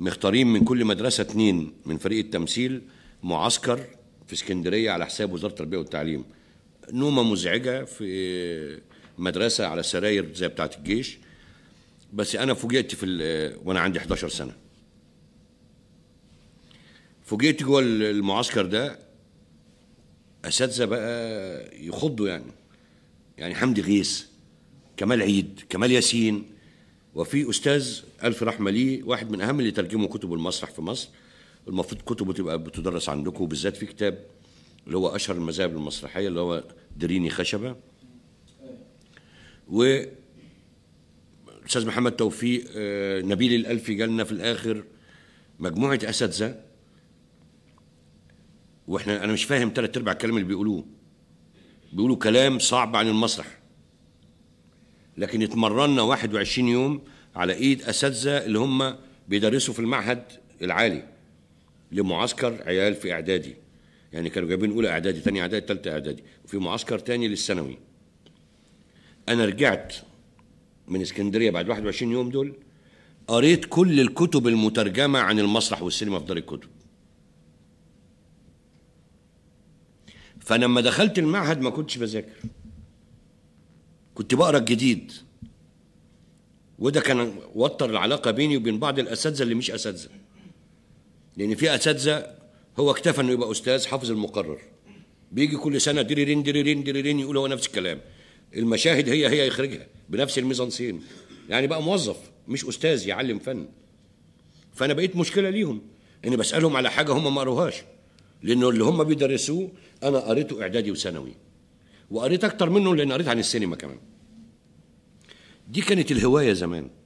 مختارين من كل مدرسة اتنين من فريق التمثيل معسكر في اسكندرية على حساب وزارة التربية والتعليم نومة مزعجة في مدرسة على سراير زي بتاعة الجيش بس أنا فوجئت في وأنا عندي 11 سنة فوجئت جوه المعسكر ده أساتذة بقى يخضوا يعني يعني حمدي غيث كمال عيد كمال ياسين وفي استاذ الف رحمه ليه واحد من اهم اللي ترجموا كتب المسرح في مصر المفروض كتبه تبقى بتدرس عندكم وبالذات في كتاب اللي هو اشهر المذاهب المسرحيه اللي هو دريني خشبه و الاستاذ محمد توفيق آه، نبيل الالفي جالنا في الاخر مجموعه اساتذه واحنا انا مش فاهم ثلاث ارباع الكلام اللي بيقولوه بيقولوا كلام صعب عن المسرح لكن اتمرنا 21 يوم على ايد اساتذه اللي هم بيدرسوا في المعهد العالي لمعسكر عيال في اعدادي يعني كانوا جايبين اولى اعدادي ثانيه اعدادي ثالثه اعدادي وفي معسكر ثاني للثانوي انا رجعت من اسكندريه بعد 21 يوم دول قريت كل الكتب المترجمه عن المسرح والسينما في دار الكتب فلما دخلت المعهد ما كنتش بذاكر كنت بقرا الجديد وده كان وتر العلاقه بيني وبين بعض الاساتذه اللي مش اساتذه لان في اساتذه هو اكتفى انه يبقى استاذ حافظ المقرر بيجي كل سنه ديريرين ديريرين ديريرين يقول هو نفس الكلام المشاهد هي هي يخرجها بنفس الميزانسين يعني بقى موظف مش استاذ يعلم فن فانا بقيت مشكله ليهم اني بسالهم على حاجه هم ما قروهاش لانه اللي هم بيدرسوه انا قريته اعدادي وثانوي وقريت اكتر منه لان قريت عن السينما كمان دي كانت الهواية زمان